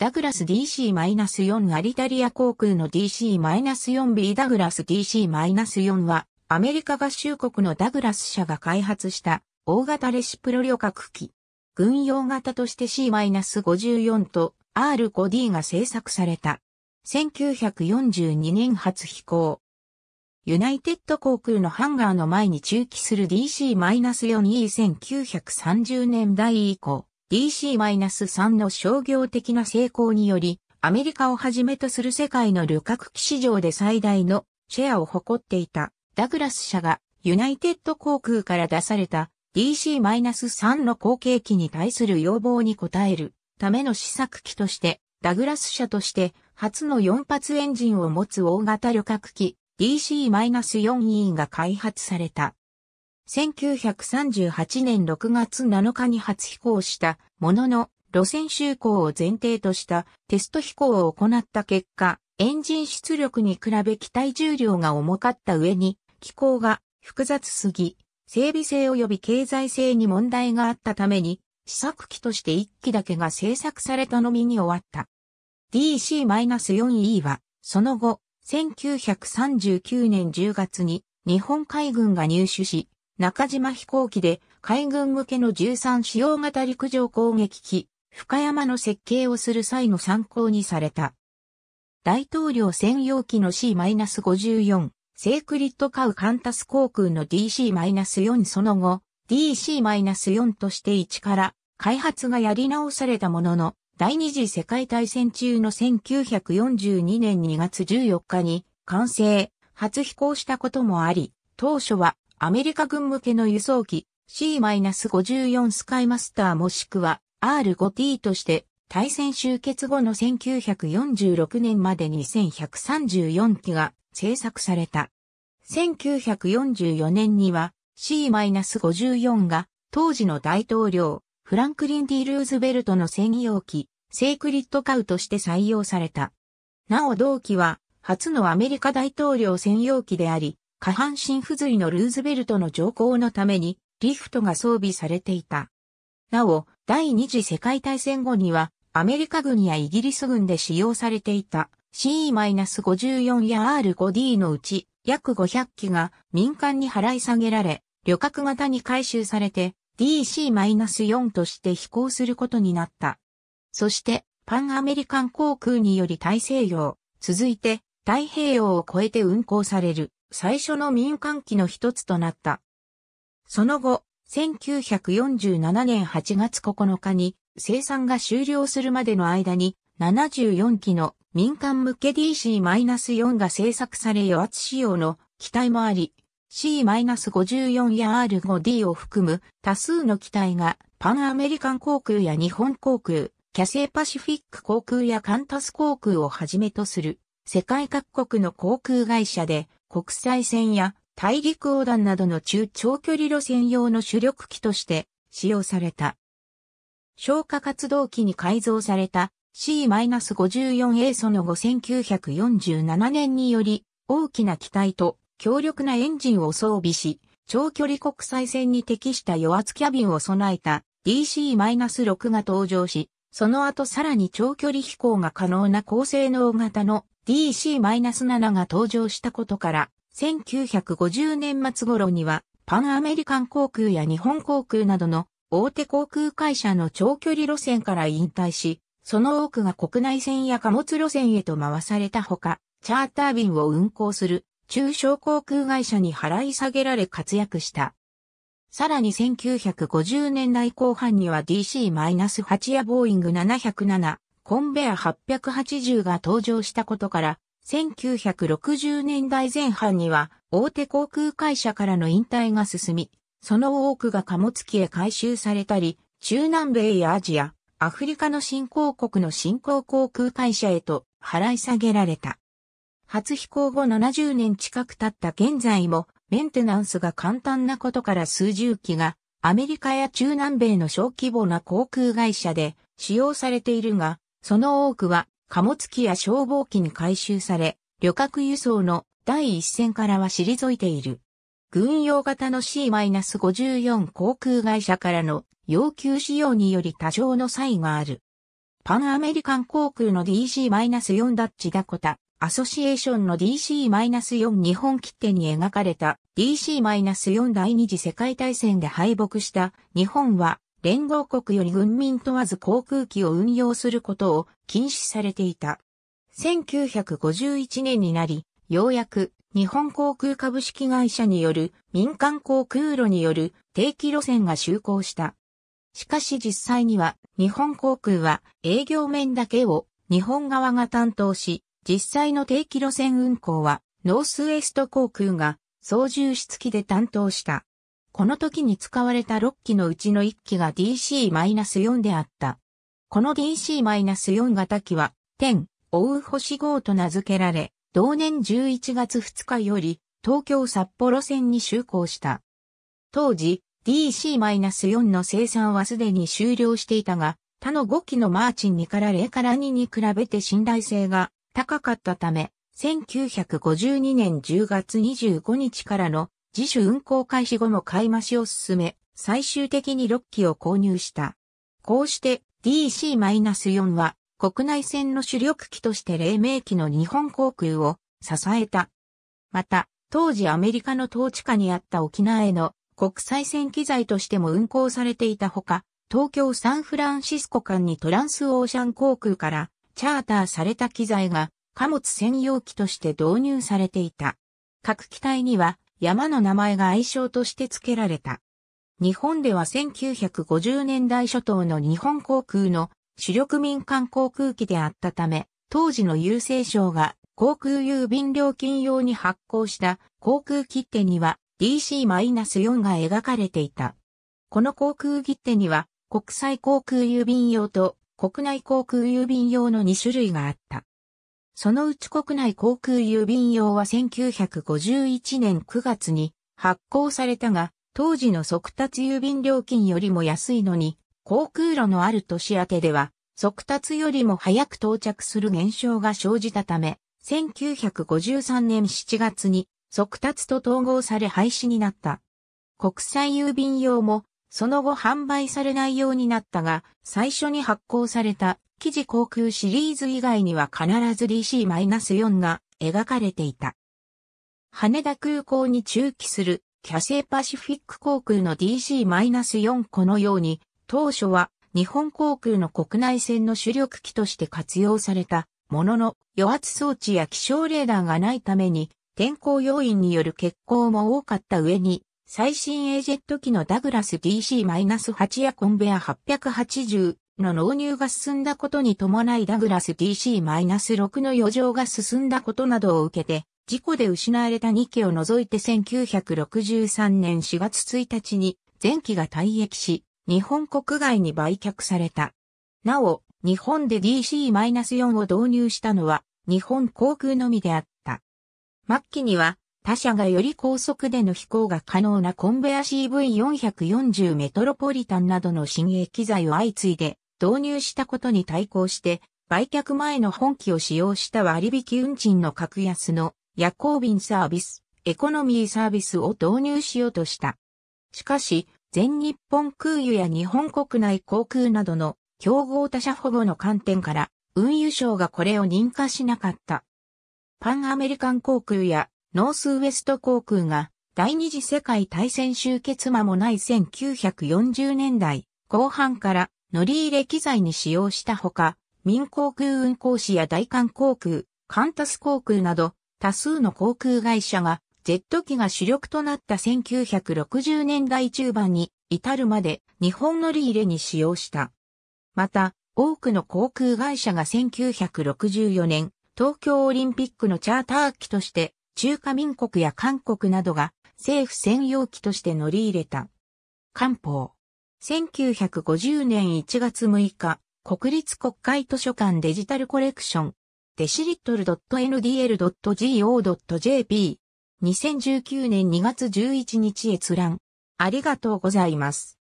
ダグラス DC-4 アリタリア航空の DC-4B ダグラス DC-4 はアメリカ合衆国のダグラス社が開発した大型レシプロ旅客機。軍用型として C-54 と R5D が製作された。1942年初飛行。ユナイテッド航空のハンガーの前に駐機する DC-4E1930 年代以降。DC-3 の商業的な成功により、アメリカをはじめとする世界の旅客機市場で最大のシェアを誇っていたダグラス社がユナイテッド航空から出された DC-3 の後継機に対する要望に応えるための試作機としてダグラス社として初の4発エンジンを持つ大型旅客機 DC-4E が開発された。1938年6月7日に初飛行したものの路線就航を前提としたテスト飛行を行った結果、エンジン出力に比べ機体重量が重かった上に機構が複雑すぎ、整備性及び経済性に問題があったために試作機として1機だけが製作されたのみに終わった。DC-4E は、その後、1939年10月に日本海軍が入手し、中島飛行機で海軍向けの13使用型陸上攻撃機、深山の設計をする際の参考にされた。大統領専用機の C-54、セークリッドカウカンタス航空の DC-4 その後、DC-4 として1から開発がやり直されたものの、第二次世界大戦中の1942年2月14日に完成、初飛行したこともあり、当初はアメリカ軍向けの輸送機 C-54 スカイマスターもしくは R5T として対戦終結後の1946年までに1134機が製作された。1944年には C-54 が当時の大統領フランクリン・ディ・ルーズベルトの専用機セークリットカウとして採用された。なお同機は初のアメリカ大統領専用機であり、下半身不随のルーズベルトの乗降のためにリフトが装備されていた。なお、第二次世界大戦後にはアメリカ軍やイギリス軍で使用されていた C-54 や R5D のうち約500機が民間に払い下げられ、旅客型に回収されて DC-4 として飛行することになった。そして、パンアメリカン航空により大西洋、続いて太平洋を越えて運航される最初の民間機の一つとなった。その後、1947年8月9日に生産が終了するまでの間に74機の民間向け DC-4 が製作され与圧仕様の機体もあり、C-54 や R5D を含む多数の機体がパンアメリカン航空や日本航空、キャセイパシフィック航空やカンタス航空をはじめとする世界各国の航空会社で国際線や大陸横断などの中長距離路線用の主力機として使用された。消火活動機に改造された C-54A その1 9 4 7年により大きな機体と強力なエンジンを装備し、長距離国際線に適した余圧キャビンを備えた DC-6 が登場し、その後さらに長距離飛行が可能な高性能型の DC-7 が登場したことから、1950年末頃には、パンアメリカン航空や日本航空などの大手航空会社の長距離路線から引退し、その多くが国内線や貨物路線へと回されたほか、チャーター便を運航する中小航空会社に払い下げられ活躍した。さらに1950年代後半には DC-8 やボーイング707、コンベア880が登場したことから、1960年代前半には大手航空会社からの引退が進み、その多くが貨物機へ回収されたり、中南米やアジア、アフリカの新興国の新興航空会社へと払い下げられた。初飛行後70年近く経った現在もメンテナンスが簡単なことから数十機がアメリカや中南米の小規模な航空会社で使用されているが、その多くは貨物機や消防機に回収され、旅客輸送の第一線からは退いている。軍用型の C-54 航空会社からの要求使用により多少の差異がある。パンアメリカン航空の DC-4 ダッチダコタ、アソシエーションの DC-4 日本切手に描かれた DC-4 第二次世界大戦で敗北した日本は連合国より軍民問わず航空機を運用することを禁止されていた。1951年になり、ようやく日本航空株式会社による民間航空路による定期路線が就航した。しかし実際には日本航空は営業面だけを日本側が担当し、実際の定期路線運行はノースウェスト航空が操縦士付きで担当した。この時に使われた6機のうちの1機が DC-4 であった。この DC-4 型機は、天、追う星号と名付けられ、同年11月2日より、東京札幌線に就航した。当時、DC-4 の生産はすでに終了していたが、他の5機のマーチン2から0から2に比べて信頼性が高かったため、1952年10月25日からの自主運行開始後も買い増しを進め、最終的に6機を購入した。こうして DC-4 は国内線の主力機として黎明期の日本航空を支えた。また、当時アメリカの統治下にあった沖縄への国際線機材としても運行されていたほか、東京サンフランシスコ間にトランスオーシャン航空からチャーターされた機材が貨物専用機として導入されていた。各機体には山の名前が愛称として付けられた。日本では1950年代初頭の日本航空の主力民間航空機であったため、当時の郵政省が航空郵便料金用に発行した航空切手には DC-4 が描かれていた。この航空切手には国際航空郵便用と国内航空郵便用の2種類があった。そのうち国内航空郵便用は1951年9月に発行されたが、当時の速達郵便料金よりも安いのに、航空路のある年明けでは、速達よりも早く到着する現象が生じたため、1953年7月に速達と統合され廃止になった。国際郵便用も、その後販売されないようになったが、最初に発行された記事航空シリーズ以外には必ず DC-4 が描かれていた。羽田空港に駐機するキャセイパシフィック航空の DC-4 このように当初は日本航空の国内線の主力機として活用されたものの余圧装置や気象レーダーがないために天候要因による欠航も多かった上に最新ージェット機のダグラス DC-8 やコンベア880の納入が進んだことに伴いダグラス DC-6 の余剰が進んだことなどを受けて、事故で失われた2機を除いて1963年4月1日に前機が退役し、日本国外に売却された。なお、日本で DC-4 を導入したのは日本航空のみであった。末期には他社がより高速での飛行が可能なコンベア CV440 メトロポリタンなどの新鋭機材を相次いで導入したことに対抗して、売却前の本機を使用した割引運賃の格安の夜行便サービス、エコノミーサービスを導入しようとした。しかし、全日本空輸や日本国内航空などの競合他社保護の観点から、運輸省がこれを認可しなかった。パンアメリカン航空やノースウエスト航空が第二次世界大戦終結間もない1940年代後半から乗り入れ機材に使用したほか、民航空運航士や大韓航空、カンタス航空など、多数の航空会社が、ジェット機が主力となった1960年代中盤に至るまで日本乗り入れに使用した。また、多くの航空会社が1964年、東京オリンピックのチャーター機として、中華民国や韓国などが政府専用機として乗り入れた。官報。1950年1月6日、国立国会図書館デジタルコレクション、デシリットル .ndl.go.jp、2019年2月11日閲覧。ありがとうございます。